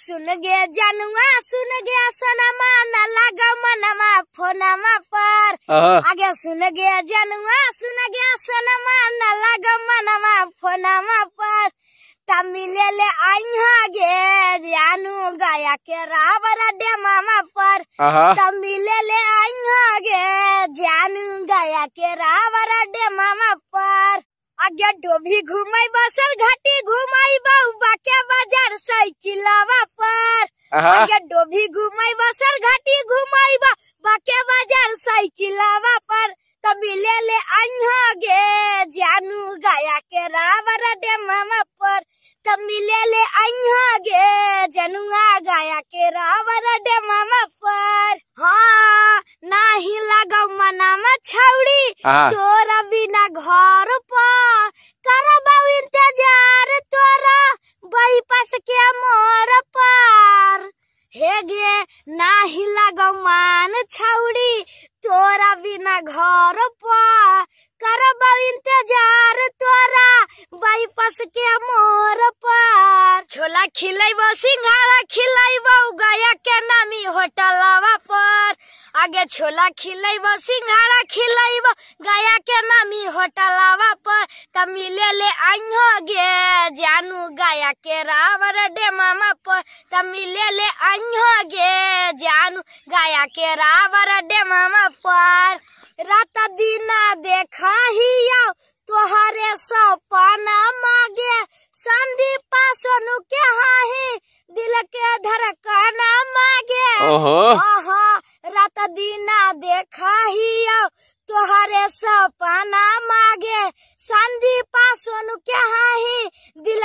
सुन गया जनुआ सुन गया सोनमा न लगा मनमा फोनमा पर आगे सुन गया जनुआ सुन गया सोनमा न लगा मनमा फोनमा पर तमिले ले आई गे जानू गया के रावर डे मामा पर तमिल ले आई गे जानू गया के रावर डे मामा पर आगे डोभी घूमे बसर डोभी घुमाइबा सरघाटी घुमाइबा बाके बाजार साइकिलावा पर तमिले तो ले अन्हा गे जानू गाया के रावर डेमावा पर तमिले तो ले अन्हा गे जनुआ गाया के रावर डेमावा पर हाँ नाही लगो मनामा छौड़ी तोरा बिना घर पर करबा इंतजार तोरा बई पास के मोर छौड़ी तोरा बिना घर पर करब इंतजार तोरा बाई पास के मोर पर छोला खिलेब सिंघाड़ा खिलेब गया के नामी होटलवा पर आगे छोला खिलेब सिंघाड़ा खिलेब गया के नामी होटलवा पर त ले आइयो गे जानू गया के रावर डे मामा पर तमिले ले अन्हो गे जानू गया के रावर डे मामा पर रात दीना देखा ही आओ तोहरे सपना मागे संदीपा सोनू के हाहे दिल के धड़कना मागे ओहो ओहो रात दीना देखा ही आओ तोहरे सपना मागे संदीपा सोनू के हाहे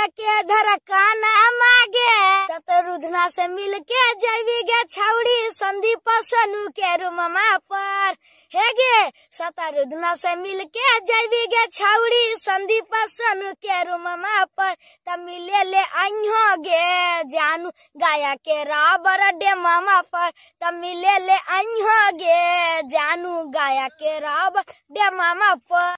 के धड़का मागे शत्रुधना से मिल के जैवी गे छौड़ी संदीप सोनू के रूममा पर हे गे शत्रुधना से मिल के जैवी गे छौड़ी संदीप सोनू के रूममा पर त मिले ले आइहो गे जानू गाया के रा डे मामा पर तब मिले ले आइहो गे जानू गाया के रा बर्थडे मामा पर